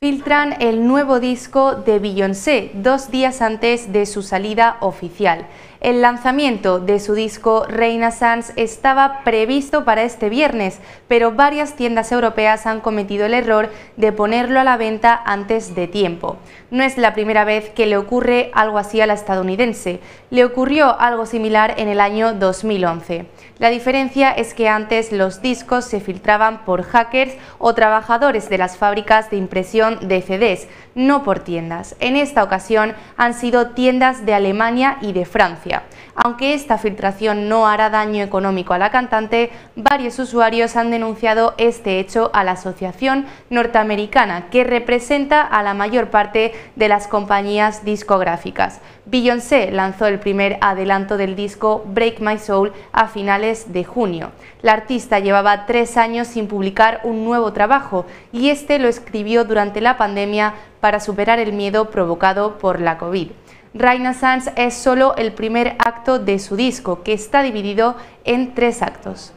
filtran el nuevo disco de Beyoncé dos días antes de su salida oficial. El lanzamiento de su disco Reina Sans estaba previsto para este viernes, pero varias tiendas europeas han cometido el error de ponerlo a la venta antes de tiempo. No es la primera vez que le ocurre algo así a la estadounidense. Le ocurrió algo similar en el año 2011. La diferencia es que antes los discos se filtraban por hackers o trabajadores de las fábricas de impresión de CDs, no por tiendas. En esta ocasión han sido tiendas de Alemania y de Francia. Aunque esta filtración no hará daño económico a la cantante, varios usuarios han denunciado este hecho a la Asociación Norteamericana, que representa a la mayor parte de las compañías discográficas. Beyoncé lanzó el primer adelanto del disco Break My Soul a finales de junio. La artista llevaba tres años sin publicar un nuevo trabajo y este lo escribió durante la pandemia para superar el miedo provocado por la COVID. Reina Sanz es solo el primer acto de su disco, que está dividido en tres actos.